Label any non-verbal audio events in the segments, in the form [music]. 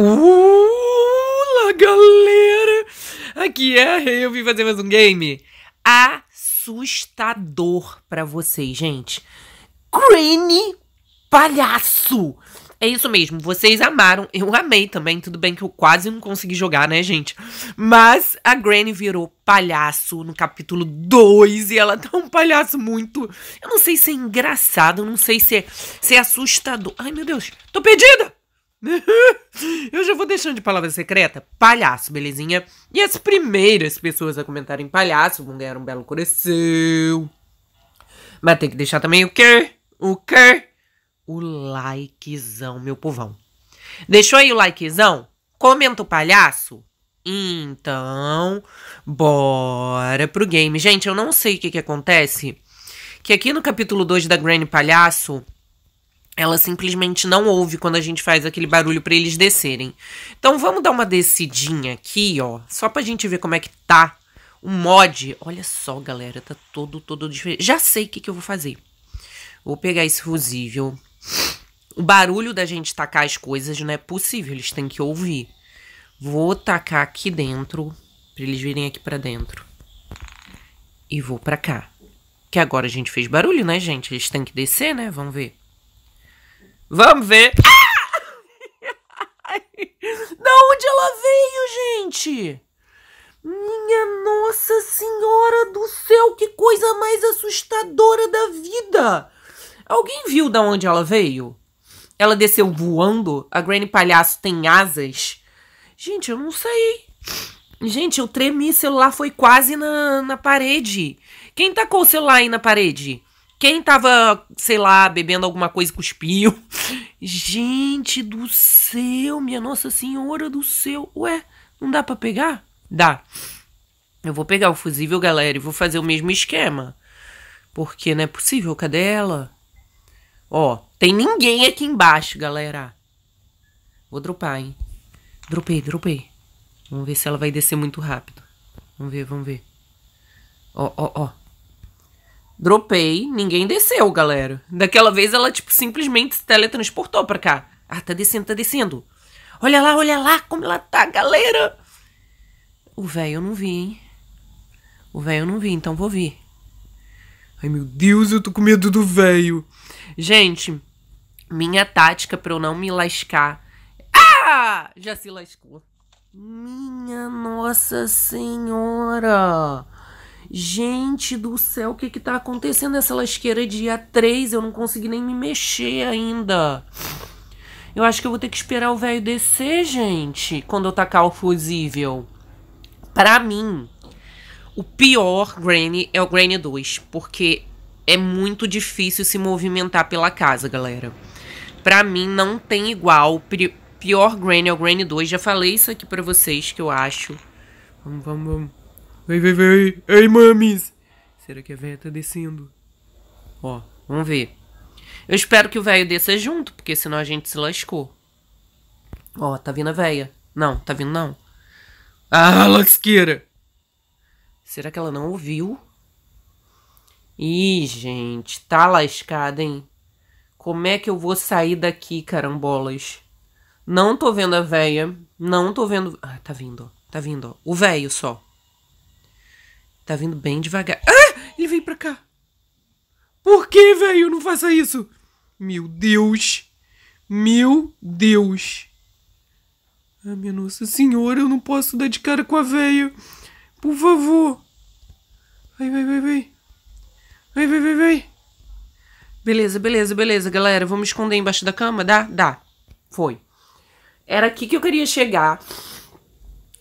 Ula, galera! Aqui é eu vim fazer mais um game assustador para vocês, gente. Crane palhaço! É isso mesmo, vocês amaram, eu amei também, tudo bem que eu quase não consegui jogar, né, gente? Mas a Granny virou palhaço no capítulo 2 e ela tá um palhaço muito. Eu não sei se é engraçado, eu não sei se é, se é assustador. Ai, meu Deus, tô perdida! [laughs] eu já vou deixando de palavra secreta palhaço, belezinha? E as primeiras pessoas a comentarem palhaço vão ganhar um belo coração. Mas tem que deixar também o quê? O quê? O likezão, meu povão. Deixou aí o likezão? Comenta o palhaço? Então, bora pro game. Gente, eu não sei o que, que acontece. Que aqui no capítulo 2 da Granny Palhaço, ela simplesmente não ouve quando a gente faz aquele barulho para eles descerem. Então vamos dar uma descidinha aqui, ó, só pra gente ver como é que tá o mod. Olha só, galera, tá todo, todo diferente. Já sei o que, que eu vou fazer. Vou pegar esse fusível. O barulho da gente tacar as coisas não é possível, eles têm que ouvir. Vou tacar aqui dentro, pra eles virem aqui pra dentro. E vou pra cá. Que agora a gente fez barulho, né, gente? Eles têm que descer, né? Vamos ver. Vamos ver. da onde ela veio, gente? Minha Nossa Senhora do Céu, que coisa mais assustadora da vida! Alguém viu da onde ela veio? Ela desceu voando? A Granny Palhaço tem asas? Gente, eu não sei. Gente, eu tremi, o celular foi quase na, na parede. Quem tacou o celular aí na parede? Quem tava, sei lá, bebendo alguma coisa e cuspiu. Gente do céu, minha Nossa Senhora do céu. Ué, não dá para pegar? Dá. Eu vou pegar o fusível, galera, e vou fazer o mesmo esquema. Porque não é possível, cadê ela? Ó, tem ninguém aqui embaixo, galera. Vou dropar, hein. Dropei, dropei. Vamos ver se ela vai descer muito rápido. Vamos ver, vamos ver. Ó, ó, ó. Dropei, ninguém desceu, galera. Daquela vez ela, tipo, simplesmente se teletransportou pra cá. Ah, tá descendo, tá descendo. Olha lá, olha lá como ela tá, galera. O velho eu não vi, hein? O velho eu não vi, então vou vir. Ai, meu Deus, eu tô com medo do velho. Gente, minha tática para eu não me lascar. Ah! Já se lascou. Minha Nossa Senhora! Gente do céu, o que que tá acontecendo nessa lasqueira dia 3? Eu não consegui nem me mexer ainda. Eu acho que eu vou ter que esperar o velho descer, gente, quando eu tacar o fusível. Pra mim, o pior Granny é o Granny 2, porque é muito difícil se movimentar pela casa, galera. Pra mim, não tem igual. Pior Granny é o Granny 2, já falei isso aqui pra vocês, que eu acho. Vamos, vamos, vamos. Vem, vem, vem. Ei, mames. Será que a véia tá descendo? Ó, vamos ver. Eu espero que o velho desça junto, porque senão a gente se lascou. Ó, tá vindo a véia. Não, tá vindo não. Ah, lasqueira! Será que ela não ouviu? Ih, gente, tá lascada, hein? Como é que eu vou sair daqui, carambolas? Não tô vendo a véia. Não tô vendo. Ah, tá vindo, ó. Tá vindo, ó. O velho só. Tá vindo bem devagar. Ah! Ele veio pra cá. Por que, velho? Não faça isso. Meu Deus. Meu Deus. Ah, minha Nossa Senhora, eu não posso dar de cara com a velha. Por favor. Vai, vai, vai, vai. Vai, vai, vai, vai. Beleza, beleza, beleza, galera. Vamos esconder embaixo da cama? Dá? Dá. Foi. Era aqui que eu queria chegar.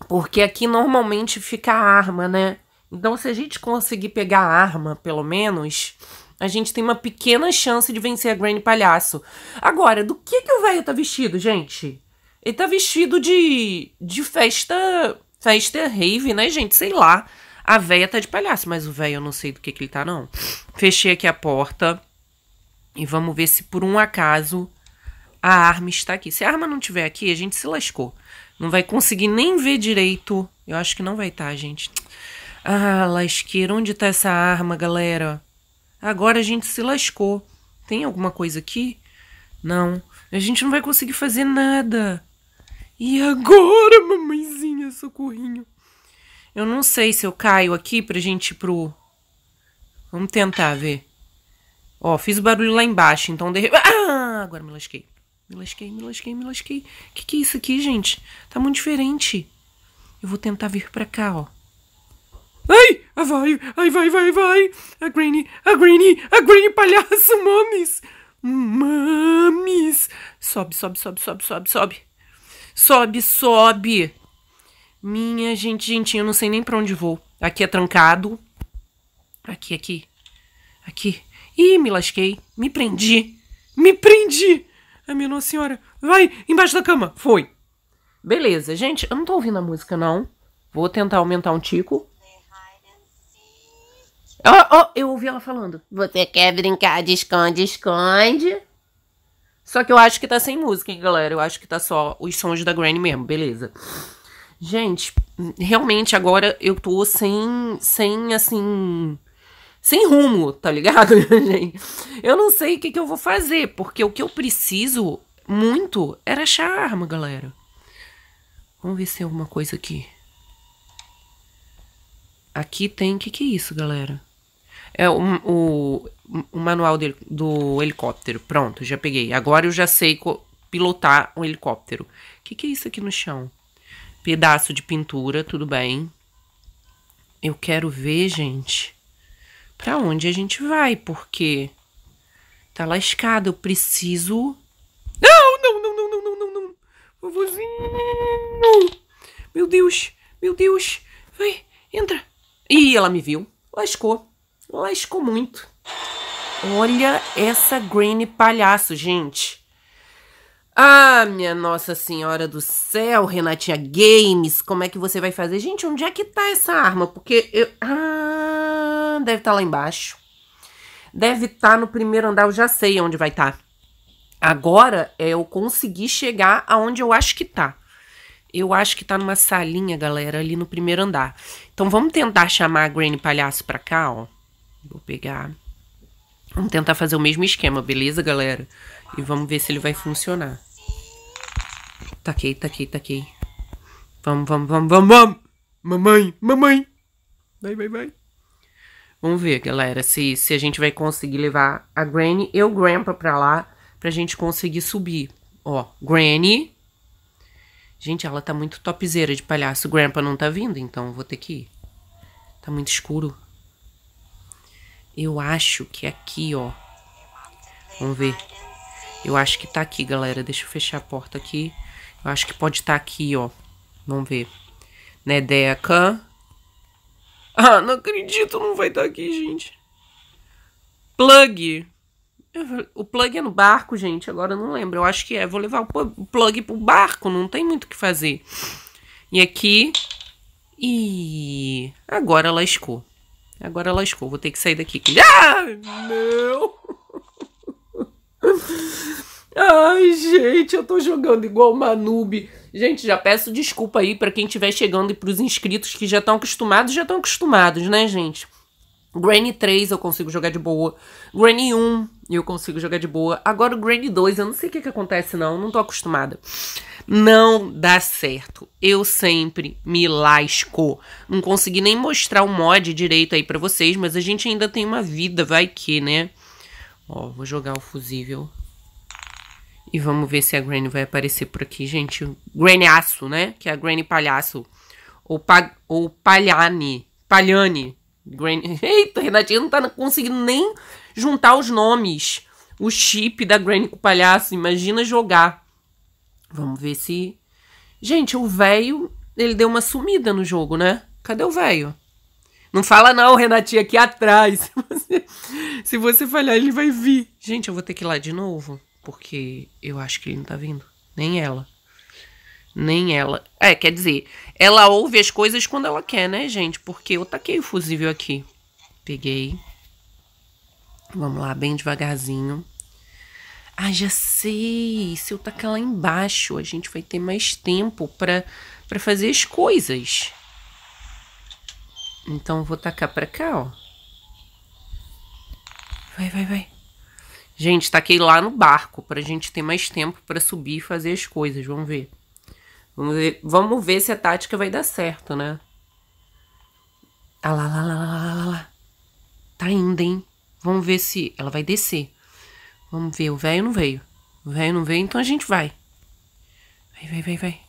Porque aqui normalmente fica a arma, né? Então, se a gente conseguir pegar a arma, pelo menos, a gente tem uma pequena chance de vencer a Granny Palhaço. Agora, do que, que o velho tá vestido, gente? Ele tá vestido de. de festa. festa rave, né, gente? Sei lá. A véia tá de palhaço, mas o velho eu não sei do que, que ele tá, não. Fechei aqui a porta. E vamos ver se por um acaso a arma está aqui. Se a arma não tiver aqui, a gente se lascou. Não vai conseguir nem ver direito. Eu acho que não vai estar, tá, gente. Ah, lasqueira, onde tá essa arma, galera? Agora a gente se lascou. Tem alguma coisa aqui? Não, a gente não vai conseguir fazer nada. E agora, [laughs] mamãezinha, socorrinho? Eu não sei se eu caio aqui pra gente ir pro... Vamos tentar ver. Ó, fiz o barulho lá embaixo, então de... Ah, agora me lasquei. Me lasquei, me lasquei, me lasquei. O que, que é isso aqui, gente? Tá muito diferente. Eu vou tentar vir pra cá, ó. Ai, ah, vai, ai, vai, vai, vai. A Granny, a Granny, a Granny palhaço, mames. Mames. Sobe, sobe, sobe, sobe, sobe, sobe. Sobe, sobe. Minha gente, gente, eu não sei nem pra onde vou. Aqui é trancado. Aqui, aqui. Aqui. Ih, me lasquei. Me prendi. Me prendi. A minha Nossa Senhora. Vai, embaixo da cama. Foi. Beleza, gente, eu não tô ouvindo a música, não. Vou tentar aumentar um tico. Oh, oh, eu ouvi ela falando. Você quer brincar de esconde-esconde? Só que eu acho que tá sem música, hein, galera? Eu acho que tá só os sons da Granny mesmo, beleza. Gente, realmente agora eu tô sem, sem assim, sem rumo, tá ligado, [laughs] gente? Eu não sei o que, que eu vou fazer, porque o que eu preciso muito era achar arma, galera. Vamos ver se tem alguma coisa aqui. Aqui tem, o que que é isso, galera? é, um, o, o manual de, do helicóptero. Pronto, já peguei. Agora eu já sei pilotar um helicóptero. O que, que é isso aqui no chão? Pedaço de pintura, tudo bem. Eu quero ver, gente, pra onde a gente vai, porque tá lascado. Eu preciso. Não, não, não, não, não, não, não, não. Vovozinho. Meu Deus, meu Deus. Vai, entra. Ih, ela me viu. Lascou lascou é muito. Olha essa Granny palhaço, gente. Ah, minha Nossa Senhora do Céu, Renatinha Games, como é que você vai fazer? Gente, onde é que tá essa arma? Porque eu... Ah, deve estar tá lá embaixo. Deve estar tá no primeiro andar, eu já sei onde vai estar. Tá. Agora é eu conseguir chegar aonde eu acho que tá. Eu acho que tá numa salinha, galera, ali no primeiro andar. Então vamos tentar chamar a Granny Palhaço pra cá, ó. Vou pegar. Vamos tentar fazer o mesmo esquema, beleza, galera? E vamos ver se ele vai funcionar. Taquei, taquei, taquei. Vamos, vamos, vamos, vamos, vamos! Mamãe, mamãe! Vai, vai, vai. Vamos ver, galera, se, se a gente vai conseguir levar a Granny e o Grandpa pra lá pra gente conseguir subir. Ó, Granny. Gente, ela tá muito topzeira de palhaço. O Grandpa não tá vindo, então vou ter que ir. Tá muito escuro. Eu acho que é aqui, ó. Vamos ver. Eu acho que tá aqui, galera. Deixa eu fechar a porta aqui. Eu acho que pode estar tá aqui, ó. Vamos ver. Nedeca. Ah, não acredito, não vai estar tá aqui, gente. Plug. O plug é no barco, gente. Agora eu não lembro. Eu acho que é. Vou levar o plug pro barco. Não tem muito o que fazer. E aqui. E agora lascou. Agora lascou, vou ter que sair daqui. Ah, não! [laughs] Ai, gente, eu tô jogando igual uma noob. Gente, já peço desculpa aí para quem estiver chegando e pros inscritos que já estão acostumados, já estão acostumados, né, gente? Granny 3 eu consigo jogar de boa. Granny 1 eu consigo jogar de boa. Agora o Granny 2, eu não sei o que, que acontece, não. Não tô acostumada. Não dá certo. Eu sempre me lasco. Não consegui nem mostrar o mod direito aí para vocês, mas a gente ainda tem uma vida, vai que, né? Ó, vou jogar o fusível. E vamos ver se a Granny vai aparecer por aqui, gente. Granny Aço, né? Que é a Granny Palhaço. Ou, pa ou Palhane. Palhane. Granny. Eita, Renatinha não tá conseguindo nem juntar os nomes. O chip da Granny com o palhaço. Imagina jogar. Vamos ver se. Gente, o velho. Ele deu uma sumida no jogo, né? Cadê o velho? Não fala não, Renatinha, aqui atrás. [laughs] Se você, se você falhar, ele vai vir. Gente, eu vou ter que ir lá de novo. Porque eu acho que ele não tá vindo. Nem ela. Nem ela. É, quer dizer, ela ouve as coisas quando ela quer, né, gente? Porque eu taquei o fusível aqui. Peguei. Vamos lá, bem devagarzinho. Ah, já sei. Se eu tacar lá embaixo, a gente vai ter mais tempo pra, pra fazer as coisas. Então, vou tacar pra cá, ó. Vai, vai, vai. Gente, taquei lá no barco pra gente ter mais tempo pra subir e fazer as coisas. Vamos ver. Vamos ver, vamos ver se a tática vai dar certo, né? Ah lá, lá, lá, lá, lá, lá. Tá indo, hein? Vamos ver se ela vai descer. Vamos ver, o velho não veio. O velho não veio, então a gente vai. Vai, vai, vai, vai.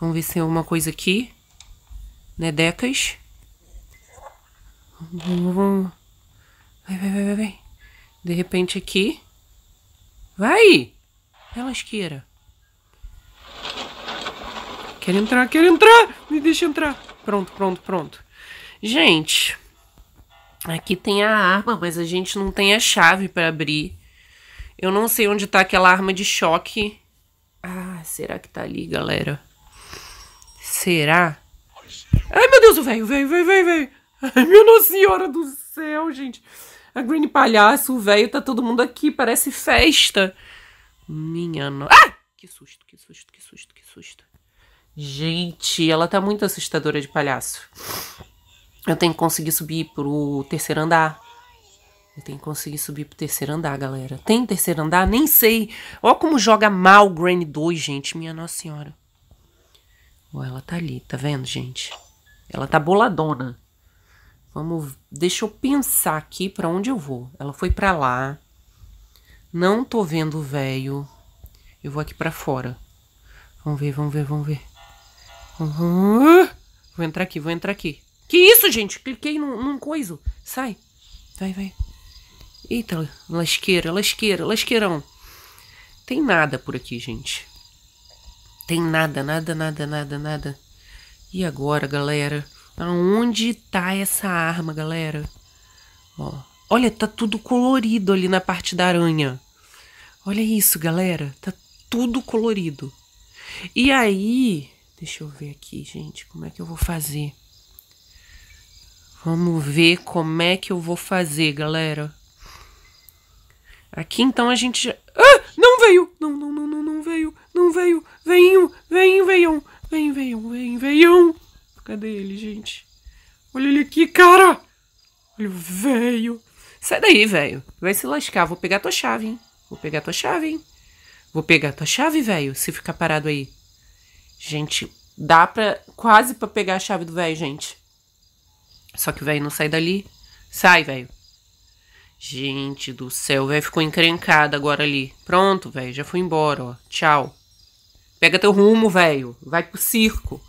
Vamos ver se tem alguma coisa aqui. Né, Decas? Vamos, vamos. Vai, vai, vai, vai, vai. De repente aqui. Vai! isqueira. Quero entrar, quero entrar! Me deixa entrar. Pronto, pronto, pronto. Gente, aqui tem a arma, mas a gente não tem a chave para abrir. Eu não sei onde tá aquela arma de choque. Ah, será que tá ali, galera? Será? Ai, meu Deus, o velho, velho, velho, velho. Ai, meu Nossa Senhora do céu, gente. A Green Palhaço, o velho, tá todo mundo aqui, parece festa. Minha nossa. Ah! Que susto, que susto, que susto, que susto. Gente, ela tá muito assustadora de palhaço. Eu tenho que conseguir subir pro terceiro andar. Eu tenho que conseguir subir pro terceiro andar, galera. Tem terceiro andar? Nem sei. Olha como joga mal Granny 2, gente. Minha Nossa Senhora. Ó, ela tá ali, tá vendo, gente? Ela tá boladona. Vamos, deixa eu pensar aqui para onde eu vou. Ela foi para lá. Não tô vendo o velho. Eu vou aqui para fora. Vamos ver, vamos ver, vamos ver. Vou entrar aqui, vou entrar aqui. Que isso, gente? Cliquei num, num coiso. Sai. Vai, vai. Eita, lasqueira, lasqueira, lasqueirão. Tem nada por aqui, gente. Tem nada, nada, nada, nada, nada. E agora, galera? Aonde tá essa arma, galera? Ó. Olha, tá tudo colorido ali na parte da aranha. Olha isso, galera. Tá tudo colorido. E aí, Deixa eu ver aqui, gente, como é que eu vou fazer. Vamos ver como é que eu vou fazer, galera. Aqui então a gente. já. Ah! Não veio! Não, não, não, não, não veio! Não veio! Venho! Vem, veio! Vem, veio! Vem, veio! Cadê ele, gente? Olha ele aqui, cara! Olha o veio! Sai daí, velho! Vai se lascar, vou pegar tua chave, hein? Vou pegar tua chave, hein? Vou pegar tua chave, velho, se ficar parado aí. Gente, dá pra. Quase pra pegar a chave do velho, gente. Só que o velho não sai dali. Sai, velho. Gente do céu, o velho ficou encrencado agora ali. Pronto, velho, já foi embora, ó. Tchau. Pega teu rumo, velho. Vai pro circo.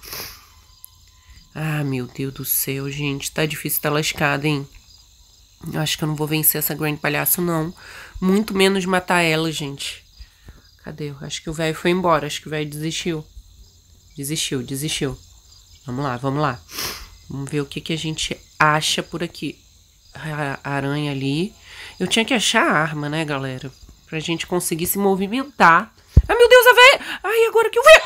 Ah, meu Deus do céu, gente. Tá difícil tá lascado, hein? Eu acho que eu não vou vencer essa grande palhaço, não. Muito menos matar ela, gente. Cadê? Eu acho que o velho foi embora. Acho que o velho desistiu. Desistiu, desistiu. Vamos lá, vamos lá. Vamos ver o que, que a gente acha por aqui. A aranha ali. Eu tinha que achar a arma, né, galera? Pra gente conseguir se movimentar. Ai, ah, meu Deus, a véia! Ai, agora que eu vi...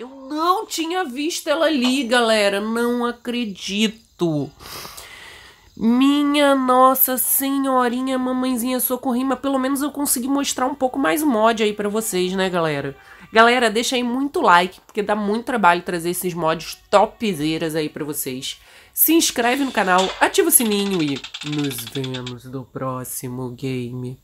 Eu não tinha visto ela ali, galera. Não acredito. Minha nossa senhorinha, mamãezinha socorrima, pelo menos eu consegui mostrar um pouco mais o mod aí para vocês, né, galera? Galera, deixa aí muito like, porque dá muito trabalho trazer esses mods topzeiras aí pra vocês. Se inscreve no canal, ativa o sininho e nos vemos no próximo game.